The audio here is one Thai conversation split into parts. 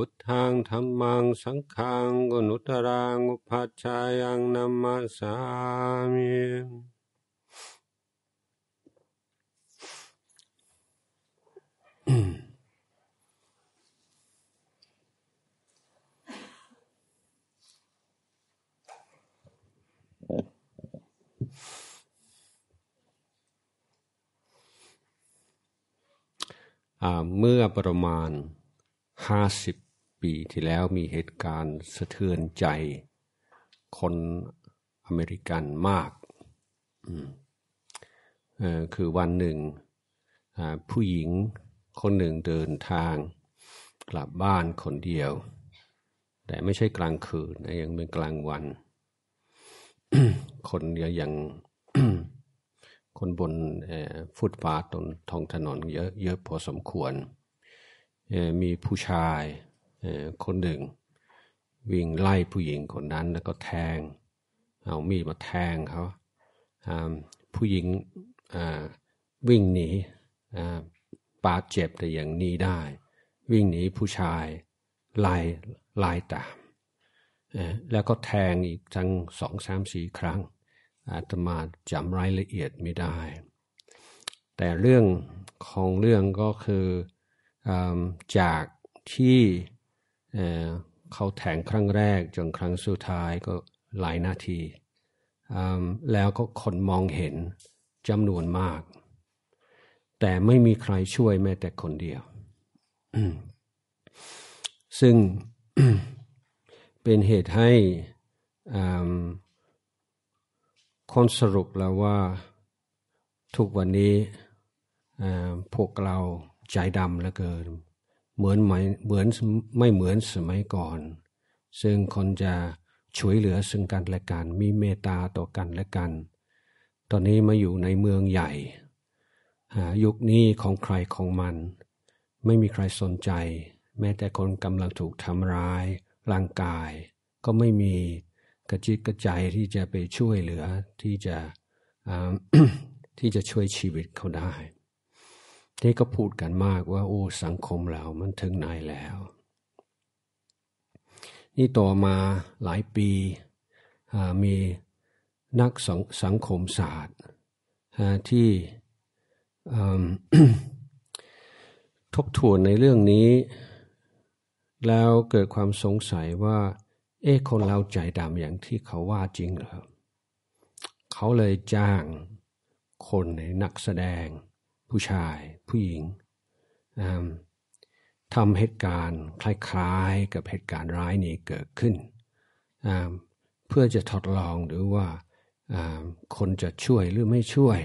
พุทธังธรรมังสังฆังกุนุตรังอุปัชฌายังนัมมาสามีเมื่อประมาณห้าสิบปีที่แล้วมีเหตุการณ์สะเทือนใจ คนอเมริกันมาก คือวันหนึ่งผู้หญิงคนหนึ่งเดินทางกลับบ้านคนเดียว แต่ไม่ใช่กลางคืนยังเป็นกลางวัน คนเยอยังคนบนฟุตบาตบนท้องถนนเยอะเยอะพอสมควร มีผู้ชายคนหนึ่ง วิ่งไล่ผู้หญิงคนนั้น แล้วก็แทง เอา มีดมาแทงเขาผู้หญิงวิ่งหนีปาดเจ็บแต่อย่างนี้ได้ วิ่งหนีผู้ชายไล่ไล่ตามแล้วก็แทงอีก ทั้งสองสามสี่ครั้ง อาตมาจำรายละเอียดไม่ได้ แต่เรื่องของเรื่องก็คืออจากที่เขาแทงครั้งแรกจนครั้งสุดท้ายก็หลายนาที แล้วก็คนมองเห็นจำนวนมาก แต่ไม่มีใครช่วยแม้แต่คนเดียว ซึ่งเป็นเหตุให้คนสรุปแล้วว่า ทุกวันนี้พวกเราใจดำเหลือเกินเหมือนไม่เหมือนไม่เหมือนสมัยก่อน ซึ่งคนจะช่วยเหลือซึ่งกันและกันมีเมตตาต่อกันและกัน ตอนนี้มาอยู่ในเมืองใหญ่หายุคนี้ของใครของมัน ไม่มีใครสนใจ แม้แต่คนกำลังถูกทำร้าย ร่างกาย ก็ไม่มีกระจิตกระใจที่จะไปช่วยเหลือที่จะที่จะช่วยชีวิตเขาได้ที่ก็พูดกันมากว่าโอ้สังคมเรามันถึงไหนแล้ว นี่ต่อมาหลายปีมีนักสสังคมศาสตร์ที่ทบทวนในเรื่องนี้ แล้วเกิดความสงสัยว่าเอ๊ะคนเราใจดำอย่างที่เขาว่าจริงเหรอ เขาเลยจ้างคนในนักแสดงผู้ชายผู้หญิงทำเหตุการณ์คล้าย ๆ กับเหตุการณ์ร้ายนี้เกิดขึ้น เพื่อจะทดลองหรือว่าคนจะช่วยหรือไม่ช่วย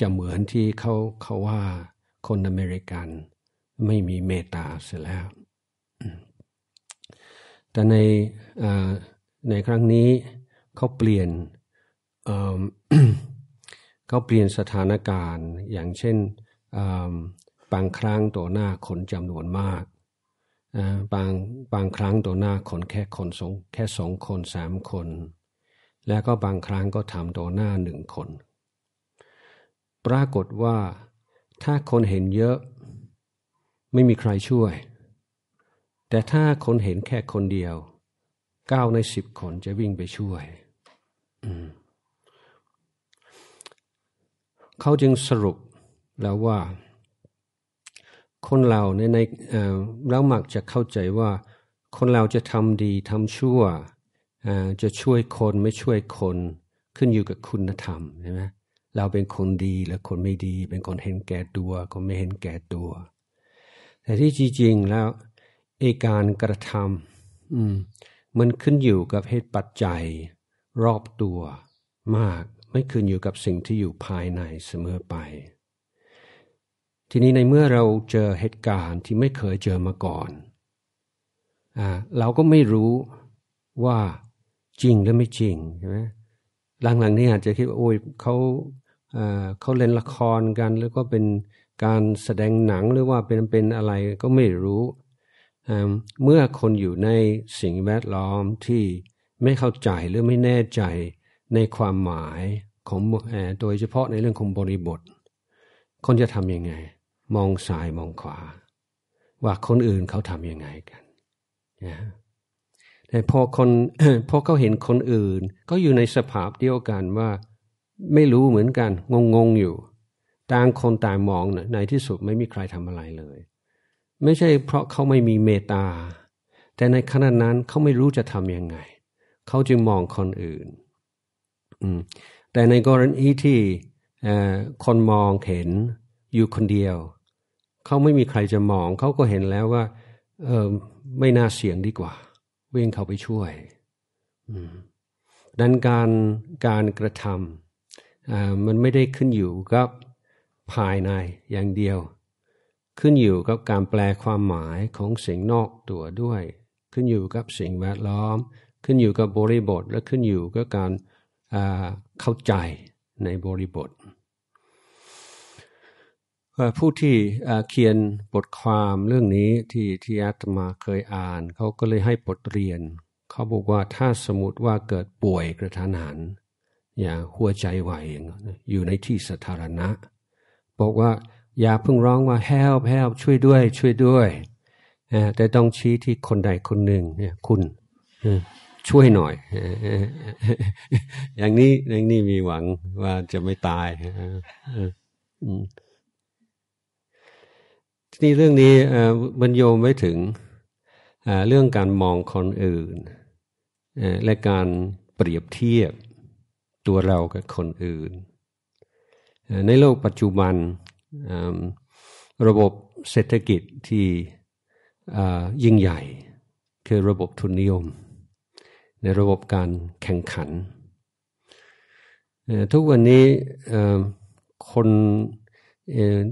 จะเหมือนที่เขาเขาว่าคนอเมริกันไม่มีเมตตาเสียแล้ว แต่ในในครั้งนี้เขาเปลี่ยนเขาเปลี่ยนสถานการณ์อย่างเช่นบางครั้งต่อหน้าคนจำนวนมากบางบางครั้งต่อหน้าคนแค่คนสองแค่สองคนสามคน แล้วก็บางครั้งก็ทำต่อหน้าหนึ่งคน ปรากฏว่าถ้าคนเห็นเยอะไม่มีใครช่วย แต่ถ้าคนเห็นแค่คนเดียวเก้าในสิบคนจะวิ่งไปช่วย อืมเขาจึงสรุปแล้วว่า คนเราในในแล้วมักจะเข้าใจว่า คนเราจะทำดีทำชั่วจะช่วยคนไม่ช่วยคน ขึ้นอยู่กับคุณธรรมใช่ไหมเราเป็นคนดี และคนไม่ดี เป็นคนเห็นแก่ตัวคนไม่เห็นแก่ตัว แต่ที่จริงแล้วเอการกระทำมมันขึ้นอยู่กับเหตุปัจจัยรอบตัวมากไม่คืนอยู่กับสิ่งที่อยู่ภายในเสมอไป ทีนี้ในเมื่อเราเจอเหตุการณ์ที่ไม่เคยเจอมาก่อนอเราก็ไม่รู้ว่าจริงหรือไม่จริงใช่ไหมหลังๆนี่อาจจะคิดว่าโอ้ยเขาเขาเล่นละครกัน หรือก็เป็นการแสดงหนังหรือว่าเป็นเป็นอะไรก็ไม่รู้ เมื่อคนอยู่ในสิ่งแวดล้อมที่ไม่เข้าใจหรือไม่แน่ใจในความหมายของโดยเฉพาะในเรื่องของบริบท คนจะทำยังไง มองซ้ายมองขวา ว่าคนอื่นเขาทำยังไงกัน นะแต่พอคน พอเขาเห็นคนอื่น ก็อยู่ในสภาพเดียวกันว่า ไม่รู้เหมือนกัน งงงอยู่ ต่างคนต่างมองนในที่สุดไม่มีใครทำอะไรเลย ไม่ใช่เพราะเขาไม่มีเมตตา แต่ในขณะนั้นเขาไม่รู้จะทำยังไง เขาจึงมองคนอื่นแต่ในกรณีที่คนมองเห็นอยู่คนเดียว เขาไม่มีใครจะมองเขาก็เห็นแล้วว่าเออไม่น่าเสี่ยงดีกว่าวิ่งเข้าไปช่วยดังการการกระทำมันไม่ได้ขึ้นอยู่กับภายในอย่างเดียว ขึ้นอยู่กับการแปลความหมายของสิ่งนอกตัวด้วย ขึ้นอยู่กับ สิ่งแวดล้อม ขึ้นอยู่กับบริบทและขึ้นอยู่กับการเข้าใจในบริบท ผู้ที่เขียนบทความเรื่องนี้ที่ที่อาตมาเคยอ่าน เขาก็เลยให้บทเรียน เขาบอกว่าถ้าสมมติว่าเกิดป่วยกระทันหันอย่าหัวใจไหวอยู่ในที่สาธารณะ บอกว่าอย่าเพิ่งร้องว่า help help ช่วยด้วย ช่วยด้วย แต่ต้องชี้ที่คนใดคนหนึ่งเนี่ยคุณช่วยหน่อยอย่างนี้อย่างนี้มีหวังว่าจะไม่ตายทีนี้เรื่องนี้บรรโยมไว้ถึงเรื่องการมองคนอื่นและการเปรียบเทียบตัวเรากับคนอื่น ในโลกปัจจุบันระบบเศรษฐกิจที่ยิ่งใหญ่ คือระบบทุนนิยมในระบบการแข่งขัน ทุกวันนี้คน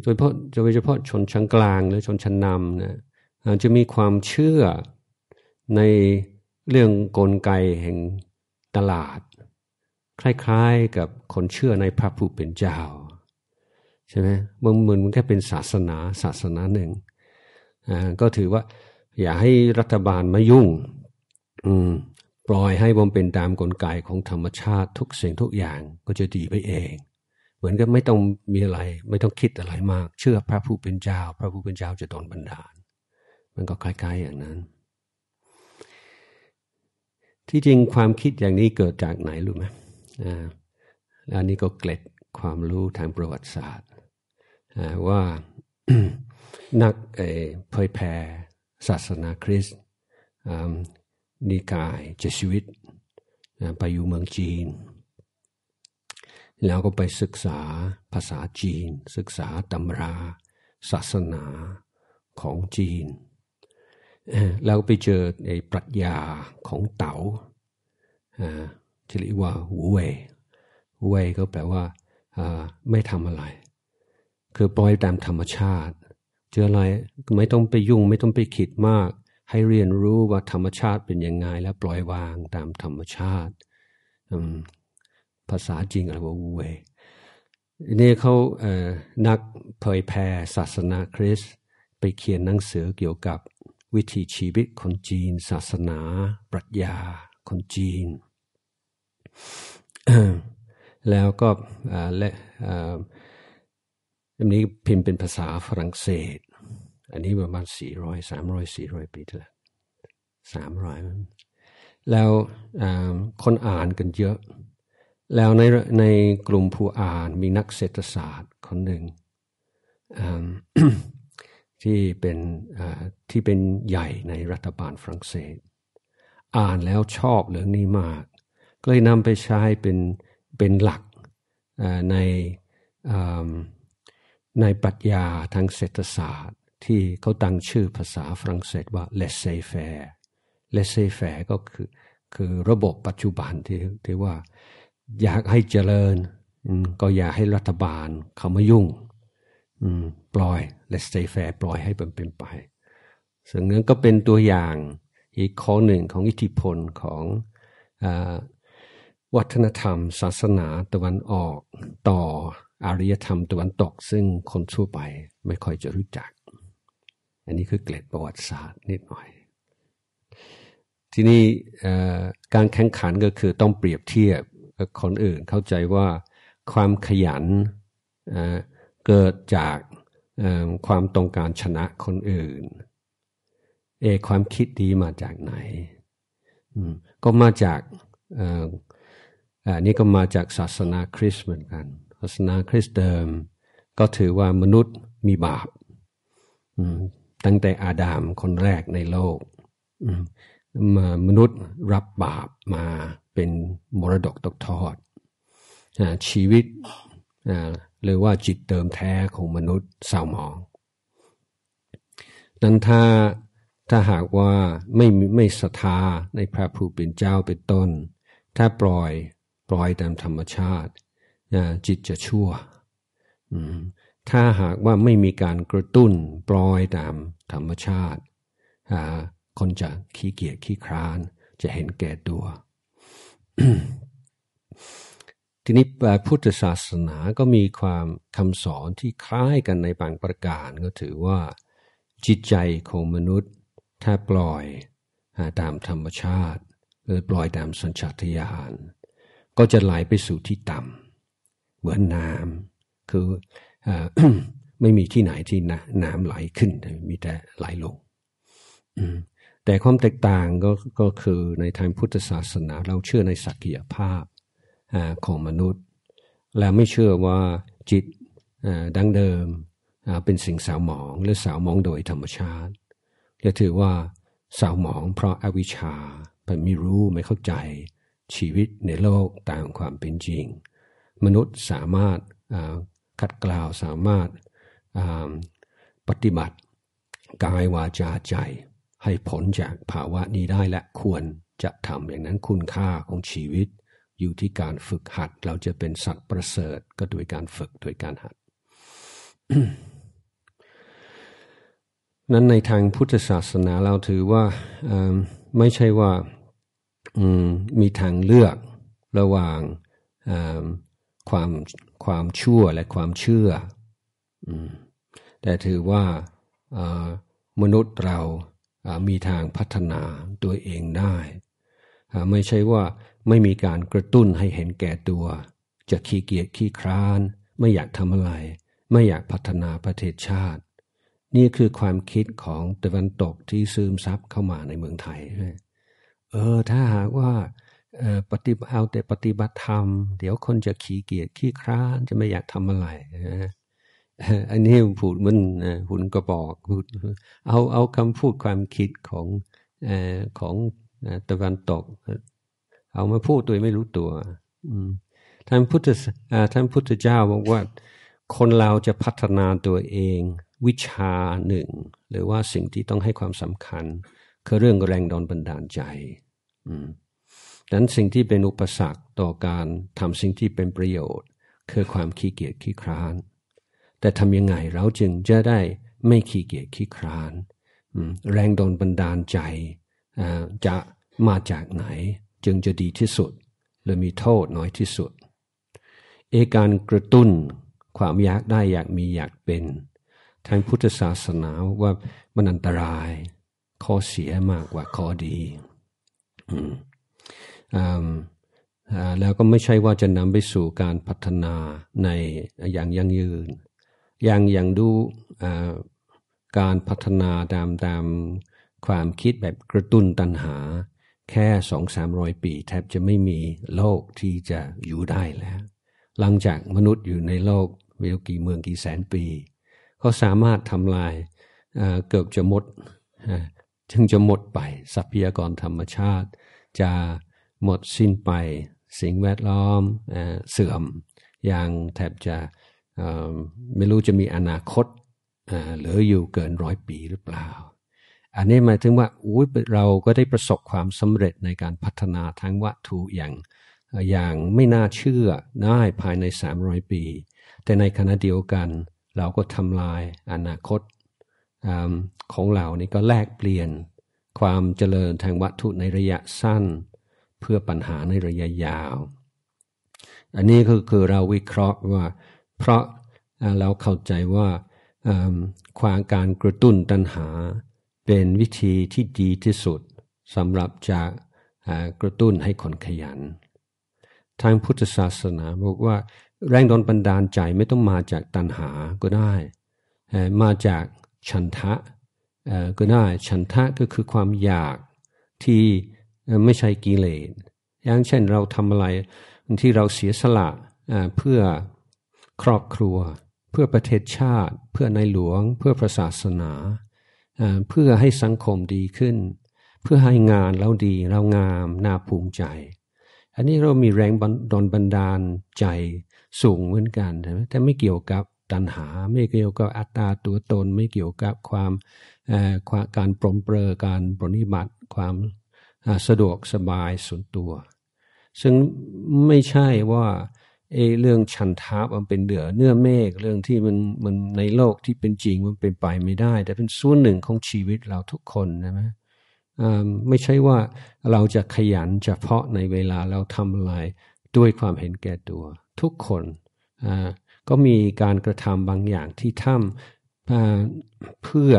โดยเฉพาะโดยเฉพาะชนชั้นกลาง หรือชนชั้นนำนะจะมีความเชื่อในเรื่องกลไกแห่งตลาดคล้าย ๆกับคนเชื่อในพระผู้เป็นเจ้าใช่ไหมมันเหมือนมันแค่เป็นศาสนาศาสนาหนึ่ง ก็ถือว่า อย่าให้รัฐบาลมายุ่ง อืมปล่อยให้บมเป็นตามกลไกของธรรมชาติทุกสิ่งทุกอย่างก็จะดีไปเอง เหมือนกับไม่ต้องมีอะไรไม่ต้องคิดอะไรมาก เชื่อพระผู้เป็นเจ้า พระผู้เป็นเจ้าจะตนบันดาล มันก็คล้าย ๆอย่างนั้น ที่จริงความคิดอย่างนี้เกิดจากไหนรู้ไหมอ่าอันนี้ก็เกล็ดความรู้ทางประวัติศาสตร์ว่านักเผยแผ่ศาสนาคริสต์นิกายเจสวิตนะไปอยู่เมืองจีน แล้วก็ไปศึกษาภาษาจีนศึกษาตำรา ศาสนาของจีน แล้วไปเจอในปรัชญาของเตา๋าที่เรียกว่าหูเว่ยหูเว่ยก็แปลว่าไม่ทำอะไร คือปล่อยตามธรรมชาติ เจออะไรไม่ต้องไปยุ่งไม่ต้องไปคิดมากให้เรียนรู้ว่าธรรมชาติเป็นยังไงแล้วปล่อยวางตามธรรมชาติ ภาษาจริงอะไรว่าูเวนี่เขาเนักเผยแผ่ศาสนาคริสต์ไปเขียนหนังสือเกี่ยวกับวิถีชีวิตคนจีน ศาสนาปรัชญา คนจีน แล้วก็และอันนี้พิมพ์เป็นภาษาฝรั่งเศสอันนี้ประมาณสี่ร้อยสามร้อยสี่ร้อยปีที่แล้วสามร้อยแล้วคนอ่านกันเยอะ แล้วในในกลุ่มผู้อ่านมีนักเศรษฐศาสตร์คนหนึ่งที่เป็นที่เป็นใหญ่ในรัฐบาลฝรั่งเศส อ่านแล้วชอบเรื่องนี้มาก ก็เลยนำไปใช้เป็นเป็นหลักในในปรัชญาทางเศรษฐศาสตร์ที่เขาตั้งชื่อภาษาฝรั่งเศสว่า laissez faire laissez faire ก็คือ คือระบบปัจจุบันที่ที่ว่า อยากให้เจริญก็อย่าให้รัฐบาลเขามายุ่งปล่อย laissez faire ปล่อยให้เป็นเป็นไปซึ่งนั้นก็เป็นตัวอย่างอีกข้อหนึ่งของอิทธิพลของอวัฒนธรรม ศาสนาตะวันออก ต่ออารยธรรม ตะวันตกซึ่งคนทั่วไปไม่ค่อยจะรู้จักอันนี้คือเกล็ดประวัติศาสตร์นิดหน่อย ที่นี่การแข่งขันก็คือต้องเปรียบเทียบกับคนอื่น เข้าใจว่าความขยันเกิดจากความต้องการชนะคนอื่น เอความคิดดีมาจากไหนก็มาจากอันนี้ก็มาจากศาสนาคริสต์เหมือนกัน ศาสนาคริสต์เดิมก็ถือว่ามนุษย์มีบาปตั้งแต่อาดามคนแรกในโลกมามนุษย์รับบาปมาเป็นมรดกตกทอด ชีวิตหรือว่าจิตเติมแท้ของมนุษย์เศร้าหมองนั้นถ้า ถ้าหากว่าไม่ไม่ศรัทธาในพระผู้เป็นเจ้าเป็นต้น ถ้าปล่อย ปล่อยตามธรรมชาติ จิตจะชั่วถ้าหากว่าไม่มีการกระตุ้นปล่อยตามธรรมชาติ คนจะขี้เกียจขี้คร้านจะเห็นแก่ตัว ทีนี้พุทธศาสนาก็มีความคำสอนที่คล้ายกันในบางประการ ก็ถือว่า จิตใจของมนุษย์ ถ้าปล่อยตามธรรมชาติ หรือปล่อยตามสัญชาตญาณก็จะไหลไปสู่ที่ต่ำเหมือนน้ำคือไม่มีที่ไหนที่น้ำไหลขึ้น มีแต่ไหลลง แต่ความแตกต่างก็ก็คือในทางพุทธศาสนาเราเชื่อในศักยภาพของมนุษย์ และไม่เชื่อว่าจิตดังเดิม เป็นสิ่งสาวหมองหรือสาวหมองโดยธรรมชาติจะถือว่าสาวหมองเพราะอาวิชชาเป็นไม่รู้ไม่เข้าใจชีวิตในโลก ตามความเป็นจริง มนุษย์สามารถขัดเกลาวสามารถปฏิบัติกายวาจาใจให้ผลจากภาวะนี้ได้และควรจะทำอย่างนั้นคุณค่าของชีวิตอยู่ที่การฝึกหัด เราจะเป็นสัตว์ประเสริฐก็โดยการฝึกโดยการหัด นั้นในทางพุทธศาสนาเราถือว่าไม่ใช่ว่ามีทางเลือกระหว่างความความชั่วและความเชื่อ แต่ถือว่ามนุษย์เรามีทางพัฒนาตัวเองได้ ไม่ใช่ว่าไม่มีการกระตุ้นให้เห็นแก่ตัว จะขี้เกียจขี้คร้าน ไม่อยากทำอะไร ไม่อยากพัฒนาประเทศชาติ นี่คือความคิดของตะวันตกที่ซึมซับเข้ามาในเมืองไทย เออถ้าหากว่าปฏิบัติเอาแต่ปฏิบัติธรรม เดี๋ยวคนจะขี้เกียจขี้คร้านจะไม่อยากทำอะไรอันนี้พูดมันหุ่นกระบอกพูดเอาเอาคำพูดความคิดของของตะวันตก เอามาพูดตัวไม่รู้ตัวท่านพุทธท่านพุทธเจ้าบอกว่าคนเราจะพัฒนาตัวเอง วิชาหนึ่ง หรือว่าสิ่งที่ต้องให้ความสำคัญ คือเรื่องแรงดอนบันดาลใจ อืนั้นสิ่งที่เป็นอุปสรรคต่อการทำสิ่งที่เป็นประโยชน์ คือความขี้เกียจขี้คร้าน แต่ทำยังไงเราจึงจะได้ไม่ขี้เกียจขี้คร้านแรงดนบันดาลใจจะมาจากไหนจึงจะดีที่สุดหรือมีโทษน้อยที่สุด เอการกระตุ้นความอยากได้อยากมีอยากเป็นทางพุทธศาสนาว่ามันอันตรายข้อเสียมากกว่าข้อดี อืแล้วก็ไม่ใช่ว่าจะนำไปสู่การพัฒนาในอย่างยั่งยืน อย่างอย่างดูการพัฒนาตามตามความคิดแบบกระตุ้นตันหา แค่สองสามรอยปี แทบจะไม่มีโลกที่จะอยู่ได้แล้ว หลังจากมนุษย์อยู่ในโลกเวลกี่เมืองกี่แสนปีเขาสามารถทำลายเกือบจะหมดจึงจะหมดไปทรัพยากรธรรมชาติจะหมดสิ้นไปสิ่งแวดล้อมเสื่อม อย่างแทบจะไม่รู้จะมีอนาคตเหลืออยู่เกินร้อยปีหรือเปล่า อันนี้หมายถึงว่าอุ้ยเราก็ได้ประสบความสำเร็จในการพัฒนาทั้งวัตถุอย่างอย่างไม่น่าเชื่อได้ภายใน300ปี แต่ในขณะเดียวกันเราก็ทำลายอนาคตอของเรานี่ก็แลกเปลี่ยนความเจริญทางวัตถุในระยะสั้นเพื่อปัญหาในระยะยาว อันนี้ก็คือเราวิเคราะห์ว่า เพราะเราเข้าใจว่าความการกระตุ้นตัณหาเป็นวิธีที่ดีที่สุดสำหรับจะกระตุ้นให้คนขยัน ทางพุทธศาสนาบอกว่าแรงดนบันดาลใจไม่ต้องมาจากตัณหาก็ได้ มาจากฉันทะก็ได้ฉันทะก็คือความอยากที่ไม่ใช่กิเลสอย่างเช่นเราทำอะไรที่เราเสียสละเพื่อครอบครัว เพื่อประเทศชาติ เพื่อในหลวง เพื่อศาสนา เพื่อให้สังคมดีขึ้น เพื่อให้งานเราดีเรางามน่าภูมิใจ อันนี้เรามีแรงดอนบันดาลใจสูงเหมือนกันใช่ไหมแต่ไม่เกี่ยวกับตัณหา ไม่เกี่ยวกับอัตตาตัวตน ไม่เกี่ยวกับความวามการปรมเปรอการปรนิบัติความสะดวกสบายส่วนตัว ซึ่งไม่ใช่ว่าเอเรื่องชันทามันเป็นเดือ เนื้อเมฆเรื่องที่มันมันในโลกที่เป็นจริงมันเป็นไปไม่ได้ แต่เป็นส่วนหนึ่งของชีวิตเราทุกคนนะไหมไม่ใช่ว่าเราจะขยันเฉพาะในเวลาเราทำอะไรด้วยความเห็นแก่ตัว ทุกคนก็มีการกระทำบางอย่างที่ทำเพื่อ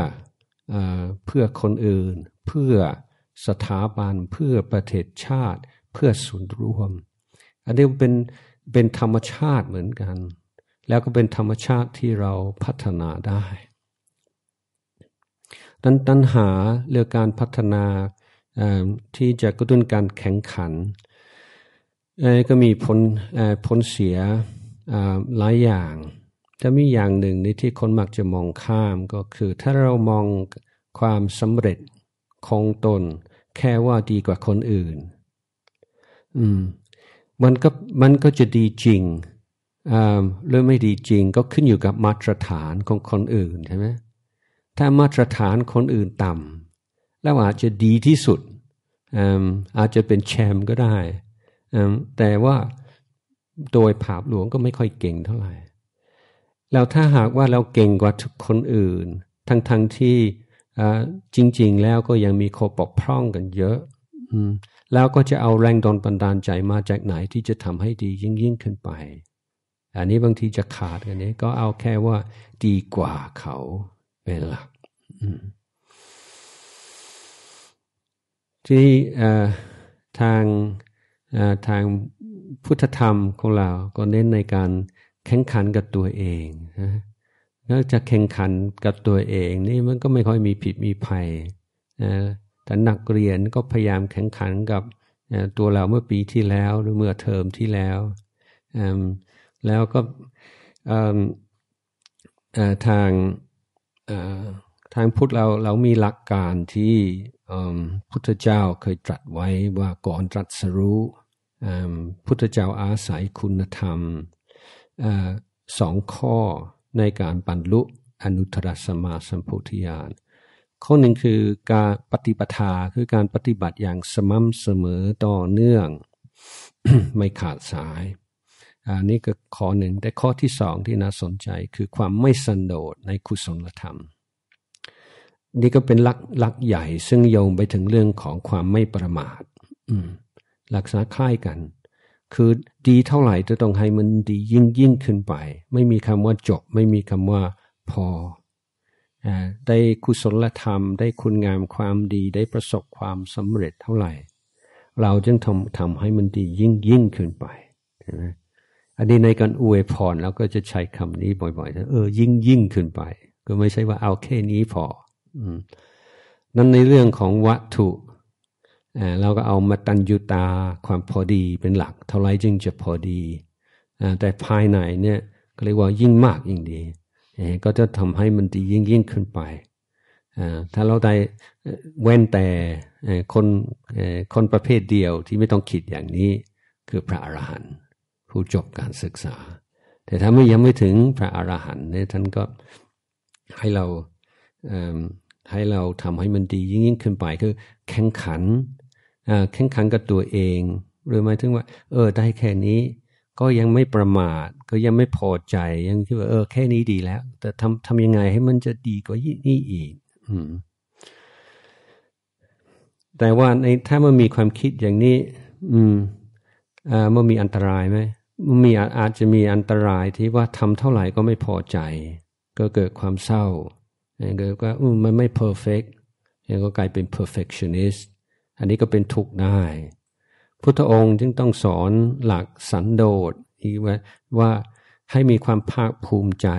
เพื่อคนอื่นเพื่อสถาบันเพื่อประเทศชาติเพื่อส่วนรวมอันนี้เป็นเป็นธรรมชาติเหมือนกัน แล้วก็เป็นธรรมชาติที่เราพัฒนาได้ดังตันหาเรื่องการพัฒนาที่จะกระตุ้นการแข่งขันก็มีผลผลเสียหลายอย่าง จะมีอย่างหนึ่งในที่คนมักจะมองข้ามก็คือถ้าเรามองความสำเร็จของตนแค่ว่าดีกว่าคนอื่น อืมมันก็มันก็จะดีจริงหรือไม่ดีจริงก็ขึ้นอยู่กับมาตรฐานของคนอื่นใช่ไหมถ้ามาตรฐานคนอื่นต่ำแล้วอาจจะดีที่สุด อาจจะเป็นแชมป์ก็ได้ แต่ว่าโดยภาพหลวงก็ไม่ค่อยเก่งเท่าไหร่ แล้วถ้าหากว่าเราเก่งกว่าทุกคนอื่น ทั้ง ๆทที่จริงๆแล้วก็ยังมีข้อบกพร่องกันเยอะแล้วก็จะเอาแรงดอนบันดาลใจมาจากไหนที่จะทำให้ดียิ่งยิ่งขึ้นไป อันนี้บางทีจะขาดกันนี้ ก็เอาแค่ว่าดีกว่าเขาเป็นหลักที่ทางทางพุทธธรรมของเรา ก็เน้นในการแข่งขันกับตัวเองนะแล้วจะแข่งขันกับตัวเองนี่มันก็ไม่ค่อยมีผิดมีภัยนะแต่นักเรียนก็พยายามแข่งขันกับตัวเราเมื่อปีที่แล้วหรือเมื่อเทอมที่แล้ว แล้วก็ทางทางพุทธเราเรามีหลักการที่พุทธเจ้าเคยตรัสไว้ว่าก่อนตรัสรู้พุทธเจ้าอาศัยคุณธรรมสองข้อในการบรรลุ อนุตตรสมาสัมโพธิญาณข้อหนึ่งคือการปฏิปทา คือการปฏิบัติอย่างสม่ำเสมอต่อเนื่องไม่ขาดสาย อันนี้ก็ข้อหนึ่ง แต่ข้อที่สองที่น่าสนใจคือความไม่สันโดษในคุศลธรรม นี่ก็เป็นลักลักใหญ่ซึ่งโยงไปถึงเรื่องของความไม่ประมาทลักษณะคล้ายกันคือดีเท่าไหร่จะต้องให้มันดียิ่งยิ่งขึ้นไป ไม่มีคำว่าจบ ไม่มีคำว่าพอได้กุศลธรรม ได้คุณงามความดีได้ประสบความสำเร็จเท่าไหร่เราจึงทำทำให้มันดียิ่งยิ่งขึ้นไปใช่ไหมอันนี้ในการอวยพรเราก็จะใช้คำนี้บ่อยๆเออ ยิ่งยิ่งขึ้นไป ก็ไม่ใช่ว่าเอาแค่นี้พออนั่นในเรื่องของวัตถุเราก็เอามาตันยุตาความพอดีเป็นหลัก เท่าไรจึงจะพอดี แต่ภายในเนี่ยก็เรียกว่ายิ่งมากยิ่งดีก็จะทำให้มันดียิ่งยิ่งขึ้นไปถ้าเราได้เว้นแต่คนคนประเภทเดียวที่ไม่ต้องคิดอย่างนี้คือพระอรหันต์ผู้จบการศึกษา แต่ถ้าไม่ยังไม่ถึงพระอรหันต์เนี่ยท่านก็ให้เราให้เราทำให้มันดี ยิ่งยิ่งขึ้นไป คือแข่งขันแข่งขันกับตัวเอง หรือหมายถึงว่า เออได้แค่นี้ ก็ยังไม่ประมาท ก็ยังไม่พอใจยังคิดว่าเออแค่นี้ดีแล้ว แต่ทำทำยังไงให้มันจะดีกว่านี้อีกอแต่ว่าในถ้ามันมีความคิดอย่างนี้ อืมอ่ามันมีอันตรายไหมมันมีอาจจะมีอันตรายที่ว่าทำเท่าไหร่ก็ไม่พอใจ ก็เกิดความเศร้าเกิดว่ามันไม่ perfect ก็กลายเป็น perfectionist อันนี้ก็เป็นทุกข์ได้ พุทธองค์จึงต้องสอนหลักสันโดษอีกว่าว่าให้มีความภาคภูมิใจ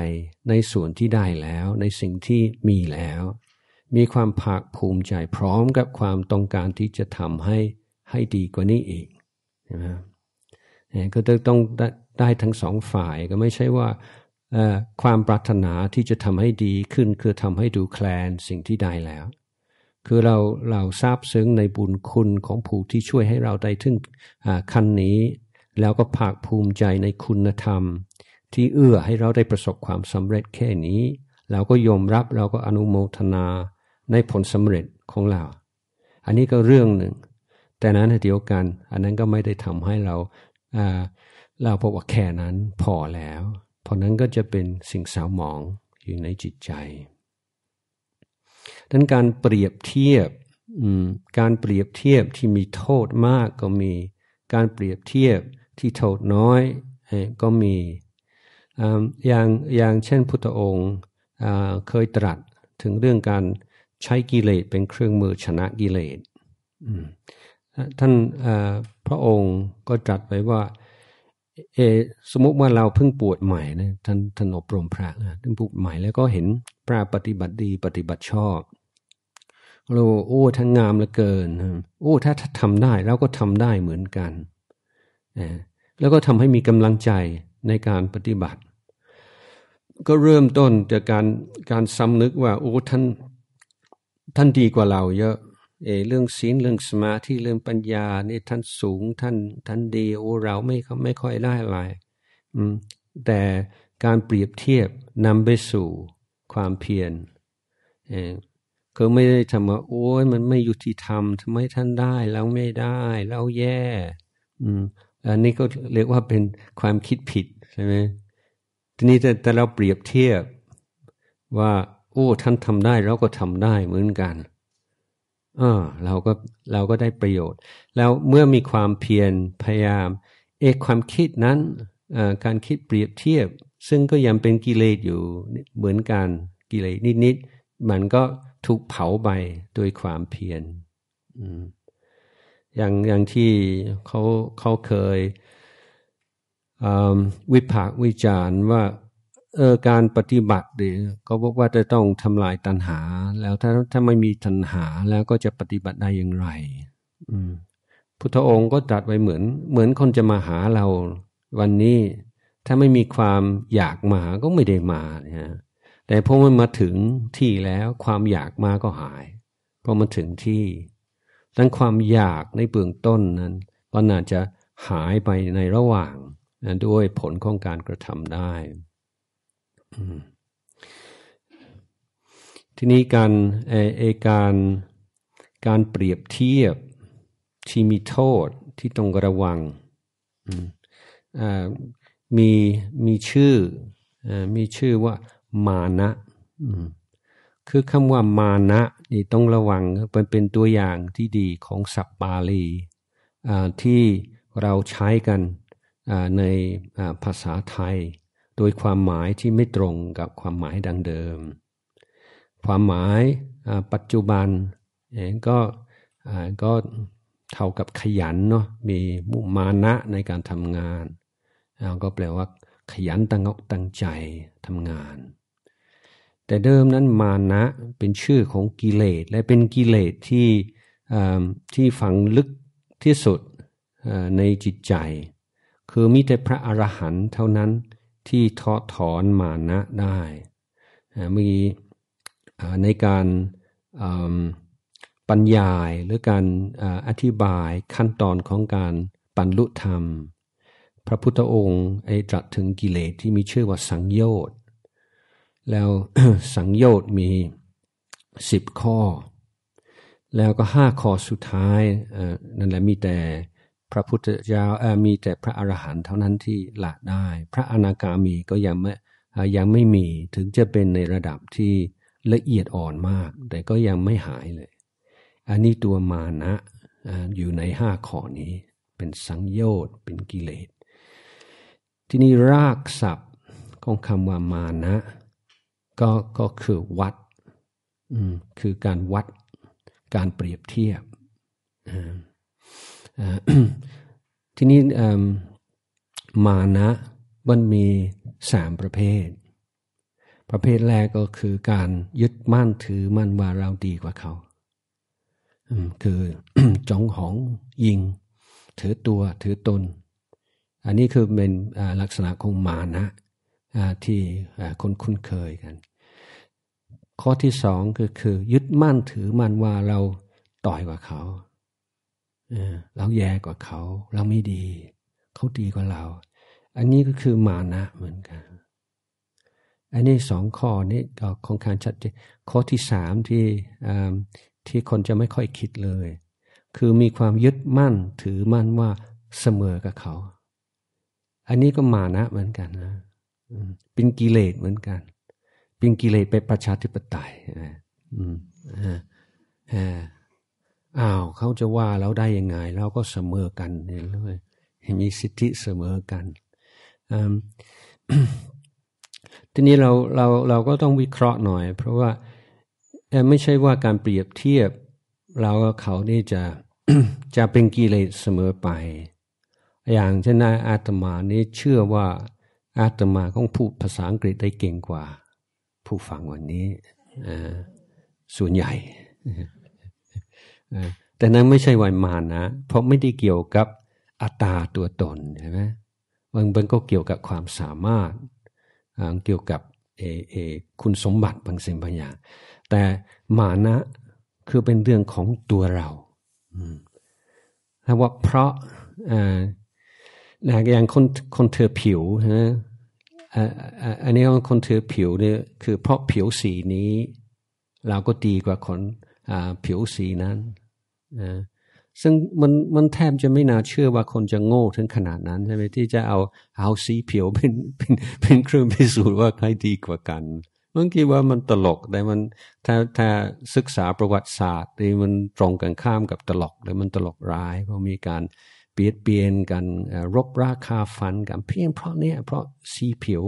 ในส่วนที่ได้แล้ว ในสิ่งที่มีแล้ว มีความภาคภูมิใจพร้อมกับความต้องการที่จะทำให้ให้ดีกว่านี้อีกนะ่็ต้องต้องได้ทั้งสองฝ่ายก็ไม่ใช่ว่าความปรารถนาที่จะทำให้ดีขึ้นคือทำให้ดูแคลนสิ่งที่ได้แล้วคือเราเราซาบซึ้งในบุญคุณของผู้ที่ช่วยให้เราได้ถึงขั้นนี้ แล้วก็ภาคภูมิใจในคุณธรรม ที่เอื้อให้เราได้ประสบความสำเร็จแค่นี้ เราก็ยอมรับเราก็อนุโมทนาในผลสำเร็จของเรา อันนี้ก็เรื่องหนึ่ง แต่นั้นเดียวกัน อันนั้นก็ไม่ได้ทำให้เราเราพบว่าแค่นั้น พอแล้วเพราะนั้นก็จะเป็นสิ่งสาวหมองอยู่ในจิตใจดังการเปรียบเทียบการเปรียบเทียบที่มีโทษมากก็มี การเปรียบเทียบที่โทษน้อยก็มีอย่างอย่างเช่นพุทธองค์เคยตรัสถึงเรื่องการใช้กิเลสเป็นเครื่องมือชนะกิเลสท่านพระองค์ก็ตรัสไว้ว่าเอสมมติว่าเราเพิ่งปวดใหม่นะท่านทนอบรมพระนะท่านปวดใหม่แล้วก็เห็นพระปฏิบัติดีปฏิบัติชอบเราโอ้ทั้งงามเหลือเกิน โอ้ถ้าทำได้ เราก็ทำได้เหมือนกัน แล้วก็ทำให้มีกำลังใจในการปฏิบัติ ก็เริ่มต้นจากการการสำนึกว่า โอ้ ท่าน ท่านดีกว่าเรา เยอะ เอเรื่องศีลเรื่องสมาธิเรื่องปัญญาเนี่ท่านสูงท่านท่านดี โอ้ เราไม่ไม่ค่อยได้อะไร แต่การเปรียบเทียบนำไปสู่ความเพียรข็ไม่ได้ทำมา โอ้ย มันไม่ยุติธรรมทำไมท่านได้ แล้วไม่ได้ แล้วแย่ อืมอันนี้ก็เรียกว่าเป็นความคิดผิดใช่ไหมทีนี้แต่แต่เราเปรียบเทียบ ว่า โอ้ ท่านทำได้ เราก็ทำได้เหมือนกันอ่าเราก็เราก็ได้ประโยชน์ แล้วเมื่อมีความเพียรพยายาม เอกความคิดนั้นการคิดเปรียบเทียบ ซึ่งก็ยังเป็นกิเลสอยู่ เหมือนกัน กิเลสนิดๆมันก็ถูกเผาไปด้วยความเพียรอย่างอย่างที่เขาเขาเคยวิพากวิจารณ์ว่า เออการปฏิบัติดี๋ยก็บอกว่าจะต้องทำลายตัณหา แล้วถ้าถ้าไม่มีตัณหาแล้วก็จะปฏิบัติได้อย่างไรพุทธองค์ก็ตรัสไว้เหมือน เหมือนคนจะมาหาเราวันนี้ถ้าไม่มีความอยากมาก็ไม่ได้มานยแต่พอมันมาถึงที่แล้วความอยากมาก็หายพอมันถึงที่ดังความอยากในเบื้องต้นนั้นก็น่าจะหายไปในระหว่างนด้วยผลของการกระทำได้ ทีนี้การเอเอการการเปรียบเทียบที่มีโทษที่ต้องระวังมีมีชื่อมีชื่อว่ามานะคือคำว่ามานะนี่ต้องระวังมันเป็นตัวอย่างที่ดีของศัพท์บาลี ที่เราใช้กันในภาษาไทย โดยความหมายที่ไม่ตรงกับความหมายดังเดิม ความหมายปัจจุบันก็ก็เท่ากับขยันเนาะ มีมุมานะในการทำงาน ก็แปลว่าขยันตั้งอกตั้งใจทำงานแต่เดิมนั้นมานะเป็นชื่อของกิเลส และเป็นกิเลสที่ที่ฝังลึกที่สุดในจิตใจ คือมีแต่พระอรหันต์เท่านั้นที่ทอถอนมานะได้ มีในการปัญญาหรือการอธิบายขั้นตอนของการปัญลุธรรม พระพุทธองค์ไอตรัสถึงกิเลสที่มีชื่อว่าสังโยชนแล้วสังโยชน์มีสิบข้อ แล้วก็ห้าข้อสุดท้ายนั่นแหละมีแต่พระพุทธเจ้ามีแต่พระอรหันต์เท่านั้นที่ละได้ พระอนาคามีก็ยังไม่ยังไม่มี ถึงจะเป็นในระดับที่ละเอียดอ่อนมาก แต่ก็ยังไม่หายเลย อันนี้ตัวมานะอยู่ในห้าข้อนี้ เป็นสังโยชน์เป็นกิเลสที่นี่รากศัพท์ของคำว่ามานะก็ก็คือวัดคือการวัดการเปรียบเทียบ ทีนี้มานะมันมีสามประเภท ประเภทแรกก็คือการยึดมั่นถือมั่นว่าเราดีกว่าเขา คือจองหองยิง ถือตัวถือตน อันนี้คือเป็นลักษณะของมานะที่คนคุ้นเคยกันข้อที่สองคือคือ ยึดมั่นถือมั่นว่าเราต่อยกว่าเขาเราแย่กว่าเขา เราไม่ดี เขาดีกว่าเรา อันนี้ก็คือมานะเหมือนกันอันนี้สองข้อนี้ก็ค่อนข้างชัดเจนข้อที่สามที่ที่คนจะไม่ค่อยคิดเลย คือมีความยึดมั่นถือมั่นว่าเสมอกับเขา อันนี้ก็มานะเหมือนกันนะเป็นกิเลสเหมือนกันเปลี่ยนกิเลสไปประชาธิปไตยอ้าว เขาจะว่าเราได้ยังไง เราก็เสมอกันเลยมีสิทธิเสมอกันทีนี้เรา เรา เราก็ต้องวิเคราะห์หน่อย เพราะว่าไม่ใช่ว่าการเปรียบเทียบ เรากับเขานี่จะ จะเป็นกิเลสเสมอไป อย่างเช่นนายอาตมานี่เชื่อว่าอาตมาของพูดภาษาอังกฤษได้เก่งกว่าผู้ฟังวันนี้ส่วนใหญ่แต่นั้นไม่ใช่วันมานะ เพราะไม่ได้เกี่ยวกับอัตราตัวตนใช่ไหมบางบางก็เกี่ยวกับความสามารถ เกี่ยวกับเอเอคุณสมบัติบางสิ่งบางอย่าง แต่มานะคือเป็นเรื่องของตัวเราถ้าว่าเพราะอย่างคนคนเธอผิวนะอันนี้ของคนถือผิวเนี่ยคือเพราะผิวสีนี้ เราก็ดีกว่าคนผิวสีนั้นนะซึ่งมันมันแทบจะไม่น่าเชื่อว่าคนจะโง่ถึงขนาดนั้นใช่ไหมที่จะเอาเอาสีผิวเป็นเป็นเป็นเครื่องพิสูจน์ว่าใครดีกว่ากันบางทีว่ามันตลกแต่มันถ้าถ้าศึกษาประวัติศาสตร์นี่มันตรงกันข้ามกับตลกแล้วมันตลกร้ายเพราะมีการบียดเบียนกันรบราคาฟันกัน เพียงเพราะเนี้ยเพราะสีผิว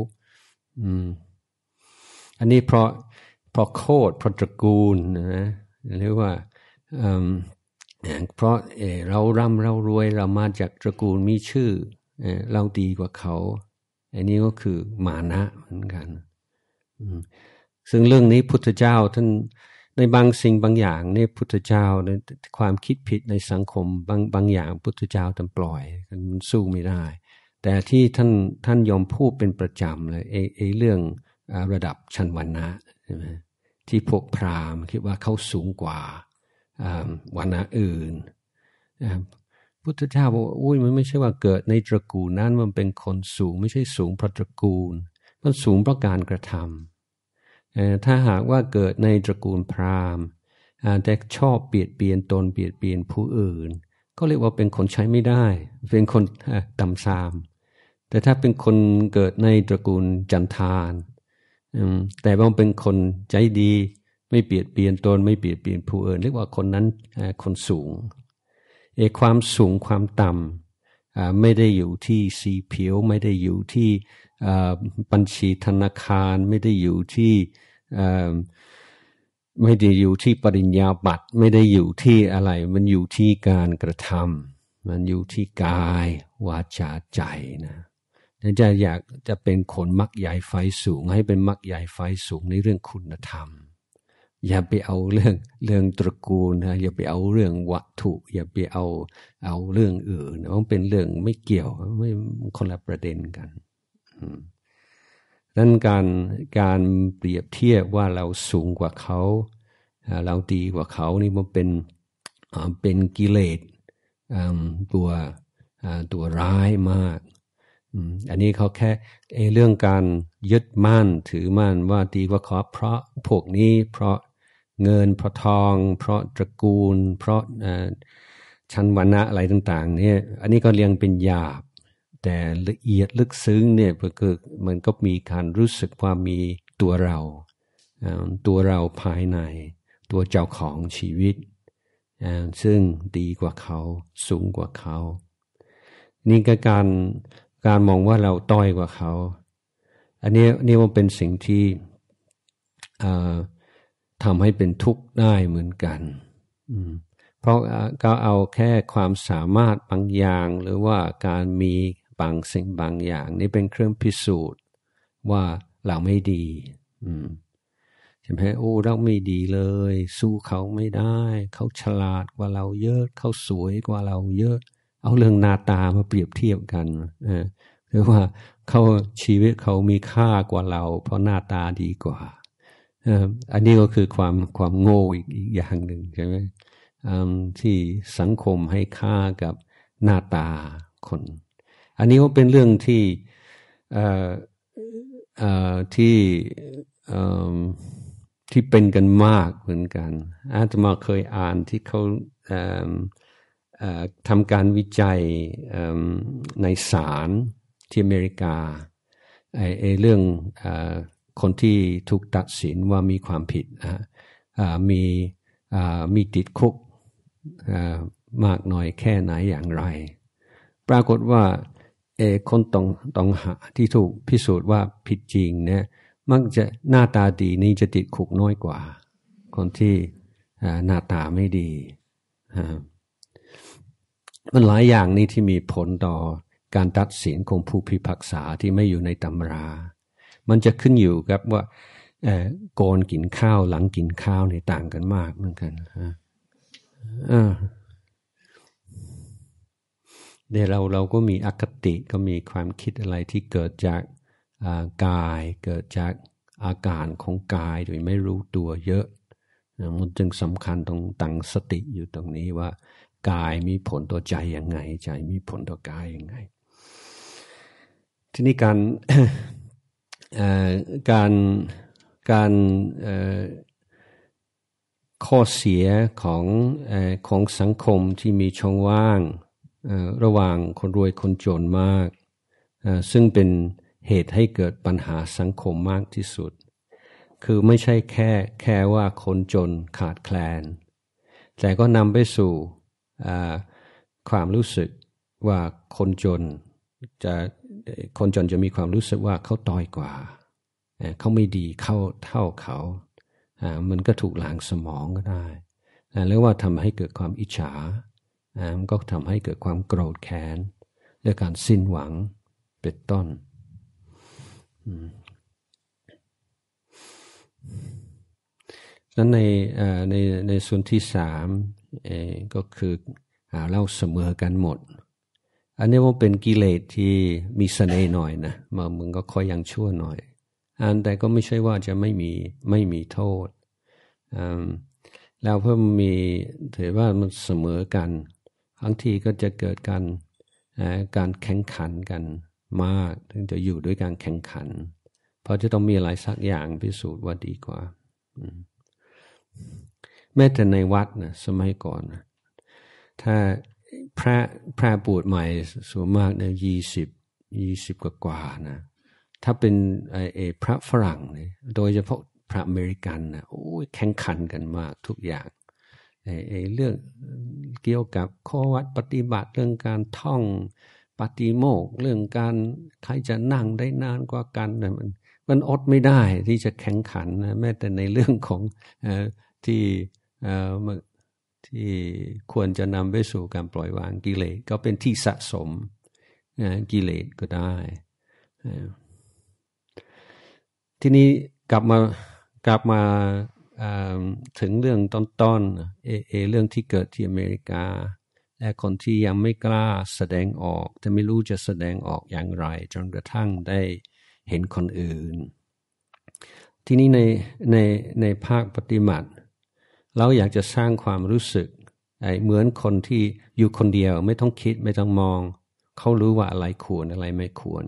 อืมอันนี้เพราะเพราะโคดเพราะตระกูลนะหรือว่าเพราะเราร่ำเรารวยเรามาจากตระกูลมีชื่อเราดีกว่าเขา อันนี้ก็คือมานะ เหมือนกันซึ่งเรื่องนี้พุทธเจ้าท่านในบางสิ่งบางอย่างเนี่ยพุทธเจ้าในความคิดผิดในสังคม บางบางอย่างพุทธเจ้าทำปล่อยมันสู้ไม่ได้ แต่ที่ท่านท่านยอมพูดเป็นประจำเลยเอเอเรื่องระดับชั้นวันนะใช่ไหมที่พวกพราหมณ์ คิดว่าเขาสูงกว่าวันนะอื่น พุทธเจ้าบอกอุ้ยมันไม่ใช่ว่าเกิดในตระกูลนั้นมันเป็นคนสูง ไม่ใช่สูงเพราะตระกูล มันสูงเพราะการกระทำถ้าหากว่าเกิดในตระกูลพราหมณ์แต่ชอบเบียดเบียนตนเบียดเบียนผู้อื่นก็เรียกว่าเป็นคนใช้ไม่ได้เป็นคนต่ำทราม แต่ถ้าเป็นคนเกิดในตระกูลจันทาน แต่ว่าเป็นคนใจดีไม่เบียดเบียนตนไม่เบียดเบียนผู้อื่นเรียกว่าคนนั้นคนสูงเอความสูงความต่ำไม่ได้อยู่ที่สีผิวไม่ได้อยู่ที่บัญชีธนาคารไม่ได้อยู่ที่ไม่ได้อยู่ที่ปริญญาบัตรไม่ได้อยู่ที่อะไร มันอยู่ที่การกระทำมันอยู่ที่กายวาจาใจนะถ้าจะอยากจะเป็นคนมักใหญ่ไฟสูง ให้เป็นมักใหญ่ไฟสูงในเรื่องคุณธรรม อย่าไปเอาเรื่องเรื่องตระกูลนะอย่าไปเอาเรื่องวัตถุ อย่าไปเอาเอาเรื่องอื่นมันเป็นเรื่องไม่เกี่ยวไม่คนละประเด็นกันนั้นการการเปรียบเทียบว่าเราสูงกว่าเขา เราดีกว่าเขานี่มันเป็นเป็นกิเลสตัวตัวร้ายมาก อันนี้เขาแค่เรื่องการยึดมั่นถือมั่นว่าดีกว่าเขาเพราะพวกนี้ เพราะเงินเพราะทอง เพราะตระกูล เพราะชั้นวรรณะอะไรต่างๆเนี่ยอันนี้ก็เรียงเป็นหยาบแต่ละเอียดลึกซึ้งเนี่ยก็คือมันก็มีการรู้สึกว่ามีตัวเรา ตัวเราภายใน ตัวเจ้าของชีวิต ซึ่งดีกว่าเขาสูงกว่าเขา นี่ก็การการมองว่าเราต้อยกว่าเขา อันนี้นี่มันเป็นสิ่งที่ทำให้เป็นทุกข์ได้เหมือนกันเพราะก็เอาแค่ความสามารถบางอย่างหรือว่าการมีบางสิ่งบางอย่างนี่เป็นเครื่องพิสูจน์ว่าเราไม่ดี อืมใช่ไหมโอ้เราไม่ดีเลย สู้เขาไม่ได้ เขาฉลาดกว่าเราเยอะเขาสวยกว่าเราเยอะ เอาเรื่องหน้าตามาเปรียบเทียบกันนะหรือว่าเขาชีวิตเขามีค่ากว่าเรา เพราะหน้าตาดีกว่าอันนี้ก็คือความความโง่อีกอีกอย่างหนึ่งใช่ไหมที่สังคมให้ค่ากับหน้าตาคนอันนี้ก็เป็นเรื่องที่ที่ที่เป็นกันมากเหมือนกัน อาตมาเคยอ่านที่เขาทำการวิจัยในศาลที่อเมริกาไอ้เรื่องอคนที่ถูกตัดสินว่ามีความผิดนะมีมีติดคุกมากน้อยแค่ไหนอย่างไร ปรากฏว่าเอคนตองตองหาที่ถูกพิสูจน์ว่าผิดจริงเนี่ยมักจะหน้าตาดีนี่จะติดคุกน้อยกว่า คนที่หน้าตาไม่ดีมันหลายอย่างนี่ที่มีผลต่อการตัดสินของผู้พิพากษาที่ไม่อยู่ในตำรา มันจะขึ้นอยู่ครับว่าโกนกินข้าวหลังกินข้าวในต่างกันมากเหมือนกันอ่าเนเราเราก็มีอคติก็มีความคิดอะไรที่เกิดจากกาย เกิดจากอาการของกายโดยไม่รู้ตัวเยอะมันจึงสำคัญตรงตั้งสติอยู่ตรงนี้ว่ากายมีผลต่อใจยังไงใจมีผลต่อกายยังไง ทีนี้การการการข้อเสียของของสังคมที่มีช่องว่างระหว่างคนรวยคนจนมาก ซึ่งเป็นเหตุให้เกิดปัญหาสังคมมากที่สุด คือไม่ใช่แค่แค่ว่าคนจนขาดแคลน แต่ก็นำไปสู่ความรู้สึกว่าคนจน จะคนจนจะมีความรู้สึกว่าเขาต้อยกว่า เขาไม่ดีเขาเท่าเขา มันก็ถูกหลางสมองก็ได้แร้วว่าทำให้เกิดความอิจฉามันก็ทำให้เกิดความโกรธแค้นด้วยการสิ้นหวังเป็นต้นนั้นในในในส่วนที่สามก็คือเล่าเสมอกันหมด อันนี้มันเป็นกิเลสที่มีเสน่ห์หน่อยนะมามึงก็คอยยังชั่วหน่อย อันแต่ก็ไม่ใช่ว่าจะไม่มีไม่มีโทษ แล้วเพิ่มมีถือว่ามันเสมอกันบางทีก็จะเกิดการการแข่งขันกันมากถึงจะอยู่ด้วยการแข่งขัน เพราะจะต้องมีอะไรสักอย่างพิสูจน์ว่าดีกว่าแม้แต่ในวัดนะสมัยก่อนถ้าพระพระบูดใหม่ส่วนมากเนี่ยยี่สิบยี่สิบกว่ากว่านะ ถ้าเป็นไอเอพระฝรั่งเนี่ยโดยเฉพาะพระอเมริกันนะโอ้ยแข่งขันกันมากทุกอย่างเรื่องเกี่ยวกับข้อวัดปฏิบัติเรื่องการท่องปฏิโมก เรื่องการใครจะนั่งได้นานกว่ากัน มันมันอดไม่ได้ที่จะแข่งขันนะแม้แต่ในเรื่องของอที่ที่ควรจะนำไปสู่การปล่อยวางกิเลสก็เป็นที่สะสมกิเลสก็ได้ ทีนี้กลับมากลับมาถึงเรื่องต้นๆเอเเรื่องที่เกิดที่อเมริกา และคนที่ยังไม่กล้าแสดงออกจะไม่รู้จะแสดงออกอย่างไร จนกระทั่งได้เห็นคนอื่น ที่นี้ในในในภาคปฏิบัติ เราอยากจะสร้างความรู้สึกเหมือนคนที่อยู่คนเดียวไม่ต้องคิดไม่ต้องมอง เขารู้ว่าอะไรควร อะไรไม่ควร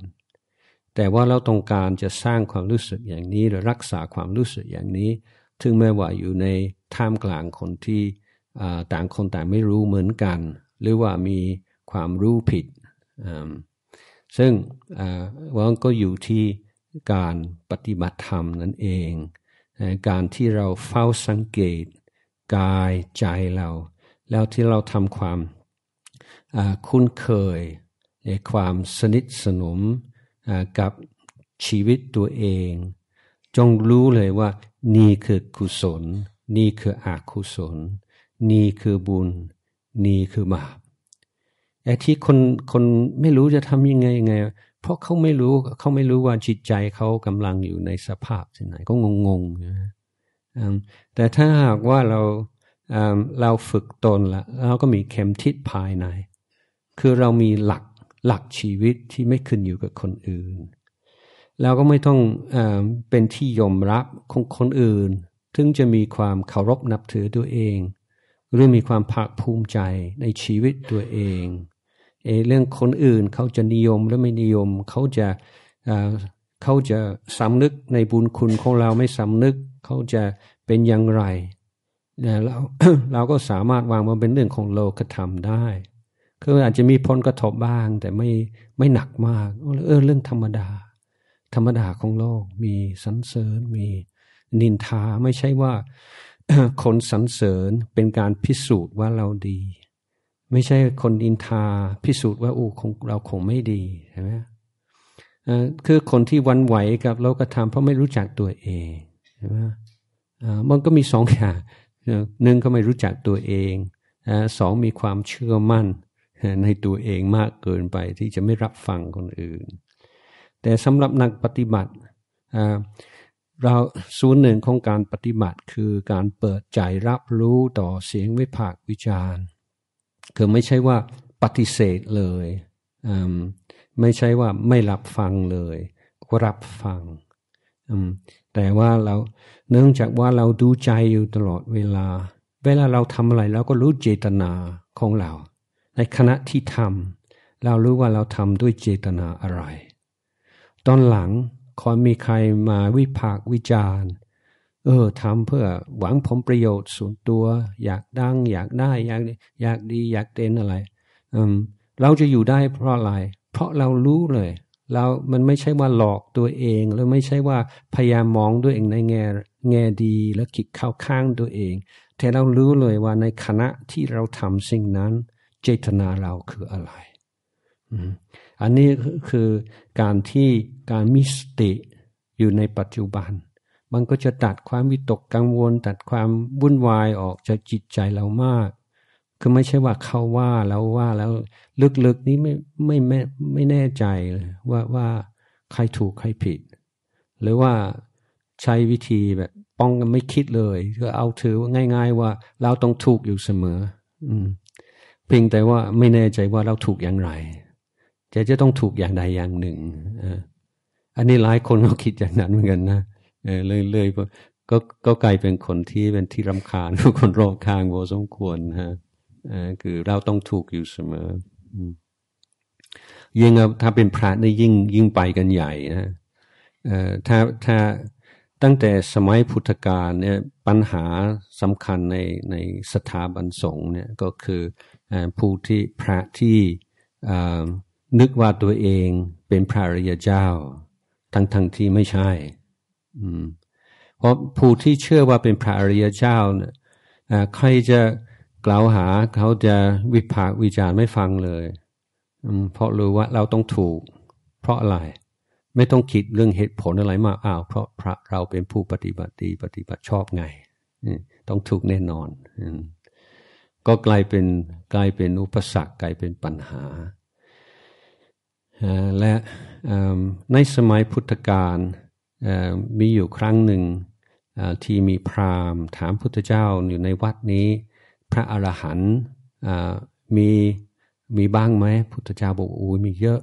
แต่ว่าเราต้องการจะสร้างความรู้สึกอย่างนี้หรือรักษาความรู้สึกอย่างนี้ซึ่งแม้ว่าอยู่ในท่ามกลางคนที่ต่างคนต่างไม่รู้เหมือนกัน หรือว่ามีความรู้ผิด ซึ่งวังก็อยู่ที่การปฏิบัติธรรมนั่นเอง การที่เราเฝ้าสังเกต กายใจเรา แล้วที่เราทำความคุ้นเคยในความสนิทสนมกับชีวิตตัวเองจงรู้เลยว่า นี่คือกุศล นี่คืออกุศล นี่คือบุญ นี่คือบาปไอ้ที่คนคนไม่รู้จะทำยังไงยังไงเพราะเขาไม่รู้เขาไม่รู้ว่าจิตใจเขากำลังอยู่ในสภาพที่ไหนก็งงๆนะแต่ถ้าหากว่าเราเราฝึกตนละเราก็มีเข็มทิศภายในคือเรามีหลักหลักชีวิตที่ไม่ขึ้นอยู่กับคนอื่นแล้วก็ไม่ต้องอเป็นที่ยอมรับของคนอื่น ถึงจะมีความเคารพนับถือตัวเอง หรือมีความภาคภูมิใจในชีวิตตัวเองเอเรื่องคนอื่นเขาจะนิยมหรือไม่นิยม เขาจะเขาจะสำนึกในบุญคุณของเราไม่สำนึก เขาจะเป็นอย่างไรนเราเราก็สามารถวางมันเป็นเรื่องของโลกธรรมได้ คืออาจจะมีผลกระทบบ้างแต่ไม่ไม่หนักมาก เออเรื่องธรรมดาธรรมดาของโลกมีสรรเสริญ มีนินทาไม่ใช่ว่าคนสรรเสริญเป็นการพิสูจน์ว่าเราดี ไม่ใช่คนนินทาพิสูจน์ว่าออ้ของเราคงไม่ดีใช่ไหมคือคนที่วันไหวกับโลกธรรมเพราะไม่รู้จักตัวเองใช่ไหมมันก็มีสองอย่างหนึ่งก็ไม่รู้จักตัวเอง สองมีความเชื่อมั่นในตัวเองมากเกินไป ที่จะไม่รับฟังคนอื่นแต่สำหรับนักปฏิบัติเราส่วนหนึ่งของการปฏิบัติคือการเปิดใจรับรู้ต่อเสียงวิพากวิจารณ์ คือไม่ใช่ว่าปฏิเสธเลย ไม่ใช่ว่าไม่รับฟังเลยก็รับฟัง แต่ว่าเราเนื่องจากว่าเราดูใจอยู่ตลอดเวลา เวลาเราทำอะไรเราก็รู้เจตนาของเรา ในขณะที่ทำเรารู้ว่าเราทำด้วยเจตนาอะไรตอนหลัง คอยมีใครมาวิพากวิจารณ์ เออทำเพื่อหวังผลประโยชน์ส่วนตัว อยากดังอยากได้ อยากอยากดี อยากเด่นอะไรอเราจะอยู่ได้เพราะอะไร เพราะเรารู้เลย เรา มันไม่ใช่ว่าหลอกตัวเอง แล้วไม่ใช่ว่าพยายามมองตัวเองในแง่แง่ดีแล้วคิดเข้าข้างตัวเอง แต่เรารู้เลยว่าในขณะที่เราทำสิ่งนั้น เจตนาเราคืออะไรอันนี้คือการที่การมีสติอยู่ในปัจจุบัน มันก็จะตัดความวิตกกังวล ตัดความวุ่นวายออกจากจิตใจเรามาก คือไม่ใช่ว่าเขาว่าแล้วว่าแล้วลึกๆนี้ไม่ไม่ไม่ไม่แน่ใจว่าว่าใครถูกใครผิด หรือว่าใช้วิธีแบบป้องกันไม่คิดเลยก็เอาถือง่าย ๆว่า เราต้องถูกอยู่เสมอ อืมเพียงแต่ว่าไม่แน่ใจว่าเราถูกอย่างไรจะจะต้องถูกอย่างใดอย่างหนึ่ง อันนี้หลายคนก็คิดอย่างนั้นเหมือนกันนะเลยเลยก็ก็กลายเป็นคนที่เป็นที่รำคาญคนรอบข้างพอสมควรฮะคือเราต้องถูกอยู่เสมอ ยิ่งถ้าเป็นพระนี่ยิ่งยิ่งไปกันใหญ่นะถ้าถ้าตั้งแต่สมัยพุทธกาลเนี่ยปัญหาสำคัญในในสถาบันสงฆ์เนี่ยก็คือผู้ที่พระที่นึกว่าตัวเองเป็นพระริยเจ้า ทั้งทั้งที่ไม่ใช่ เพราะผู้ที่เชื่อว่าเป็นพระริยเจ้าเนี่ยใครจะกล่าวหาเขาจะวิพากวิจารไม่ฟังเลย เพราะรู้ว่าเราต้องถูก เพราะอะไร ไม่ต้องคิดเรื่องเหตุผลอะไรมากอ้าว เพราะพระเราเป็นผู้ปฏิบัติดีปฏิบัติชอบไงต้องถูกแน่นอนก็กลายเป็นกลายเป็นอุปสรรคกลายเป็นปัญหาและในสมัยพุทธกาลมีอยู่ครั้งหนึ่งที่มีพราหมณ์ ถามพุทธเจ้าอยู่ในวัดนี้พระอรหันต์มีมีบ้างไหมพุทธเจ้าบอกโอ้ยมีเยอะ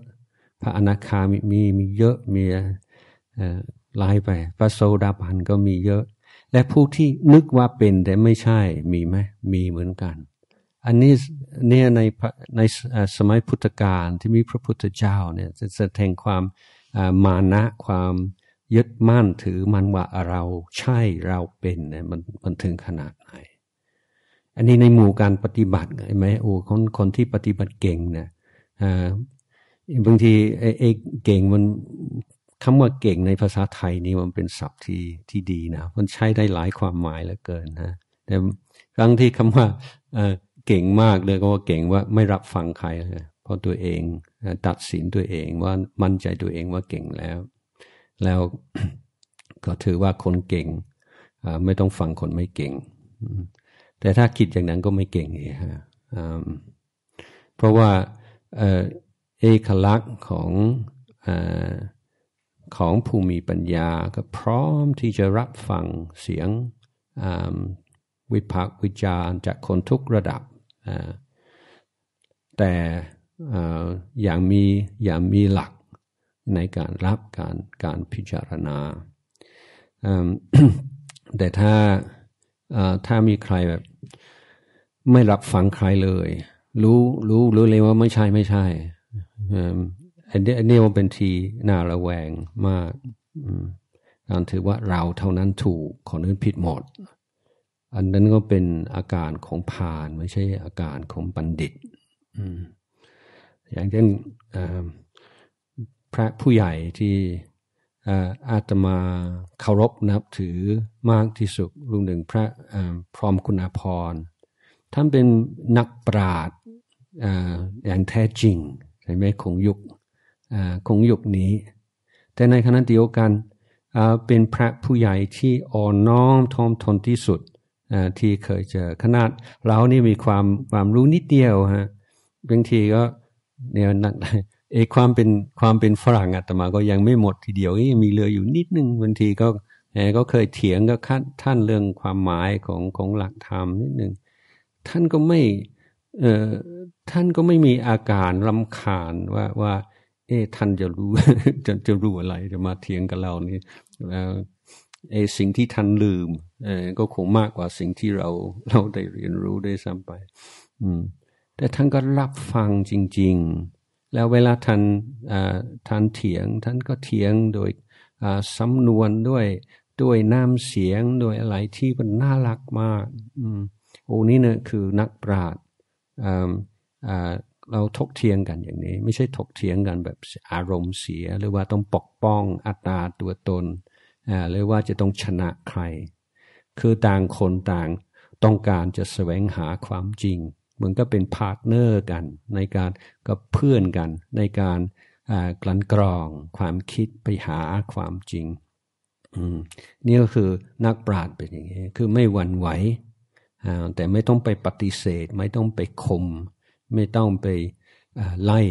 พระอนาคามีมีมีเยอะมีลายไปพระโสดาบันก็มีเยอะ และผู้ที่นึกว่าเป็นแต่ไม่ใช่มีไหมมีเหมือนกันอันนี้เนี่ยในในสมัยพุทธกาลที่มีพระพุทธเจ้าเนี่ยจะแสดงความมานะความยึดมั่นถือมันว่าเราใช่เราเป็นเนี่ยมันมันถึงขนาดไหน อันนี้ในหมู่การปฏิบัติไงไหมโอ้คนคนที่ปฏิบัติเก่งเนี่ยบางทีไอ้เก่งมันคำว่าเก่งในภาษาไทยนี่มันเป็นศัพท์ที่ที่ดีนะมันใช้ได้หลายความหมายเหลือเกินนะแต่บางที่คำว่าเก่งมากเลยก็ว่าเก่งว่าไม่รับฟังใคร เพราะตัวเองตัดสินตัวเองว่ามั่นใจตัวเองว่าเก่งแล้ว แล้วก็ถือว่าคนเก่งไม่ต้องฟังคนไม่เก่งแต่ถ้าคิดอย่างนั้นก็ไม่เก่งเลยฮะเพราะว่าเอกลักษณ์ของอของผู้มีปัญญาก็พร้อมที่จะรับฟังเสียงวิพากษ์วิจารณ์จากคนทุกระดับแต่อย่างมีอย่างมีหลักในการรับการการพิจารณา แต่ถ้าถ้ามีใครแบบไม่รับฟังใครเลย รู้รู้รู้เลยว่าไม่ใช่ไม่ใช่อันนี้อันนี้มันเป็นทีน่าระแวงมากการถือว่าเราเท่านั้นถูกคนอื่นผิดหมดอันนั้นก็เป็นอาการของผานไม่ใช่อาการของบัณฑิต อย่างเช่นพระผู้ใหญ่ที่อาตมาเคารพนับถือมากที่สุดรปหนึ่งพระพร้อมคุณาภรท่านเป็นนักปราชญ์อย่างแท้จริงใช่ไหมของยุคของยุคนี้ แต่ในขณะเดียวกันเป็นพระผู้ใหญ่ที่อ่อนน้อมทอมทนที่สุดที่เคยเจอขนาดเรานี่มีความความรู้นิดเดียวฮะบางทีก็เนี่ยนักเอความเป็นความเป็นฝรั่งอาตมา ก็ยังไม่หมดทีเดียวยังมีเหลืออยู่นิดนึงบางทีก็ก็เคยเถียงกับท่านเรื่องความหมายของของหลักธรรมนิดหนึ่งท่านก็ไม่เอ่อท่านก็ไม่มีอาการลำคาญว่าว่า เอ๊ท่านจะรู้จะจะรู้อะไร จะมาเถียงกับเรานี่แล้วเอสิ่งที่ท่านลืมก็คงมากกว่าสิ่งที่เราเราได้เรียนรู้ได้ซ้ำไปแต่ท่านก็รับฟังจริง ๆ แล้วเวลาท่านท่านเถียงท่านก็เถียงโดยสำนวนด้วยด้วยน้ำเสียงโดยอะไรที่มันน่ารักมากอืโอ้นี่เนี่ยคือนักปราชญ์เราทกเทียงกันอย่างนี้ ไม่ใช่ทกเทียงกันแบบอารมณ์เสีย หรือว่าต้องปกป้องอัตราตัวตนหรือว่าจะต้องชนะใครคือต่างคนต่างต้องการจะแสวงหาความจริง เหมือนก็เป็นพาร์ทเนอร์กันในการกับเพื่อนกันในการกลั่นกรองความคิดไปหาความจริงนี่ก็คือนักปราชญ์เป็นอย่างนี้คือไม่หวั่นไหวแต่ไม่ต้องไปปฏิเสธ ไม่ต้องไปคม ไม่ต้องไปไล่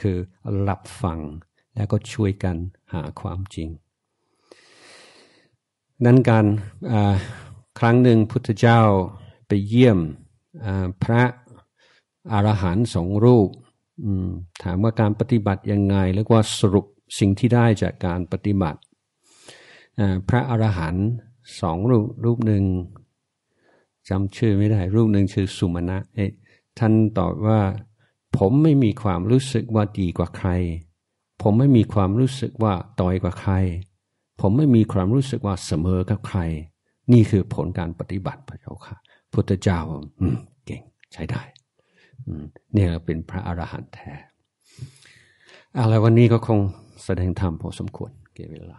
คือรับฟังแล้วก็ช่วยกันหาความจริงนั้นการครั้งหนึ่งพุทธเจ้าไปเยี่ยมพระอรหันต์สองรูป ถามว่าการปฏิบัติยังไง แล้วว่าสรุปสิ่งที่ได้จากการปฏิบัติ พระอรหันต์สองรูป รูปหนึ่งจำชื่อไม่ได้รูปหนึ่งชื่อสุมาณะท่านตอบว่าผมไม่มีความรู้สึกว่าดีกว่าใคร ผมไม่มีความรู้สึกว่าต่อยกว่าใครผมไม่มีความรู้สึกว่าเสมอกับใคร นี่คือผลการปฏิบัติพระเจ้าค่ะ พุทธเจ้าเก่งใช้ได้เนี่ยเป็นพระอรหันต์แท้อะไรวันนี้ก็คงแสดงธรรมพอสมควรเก่เวลา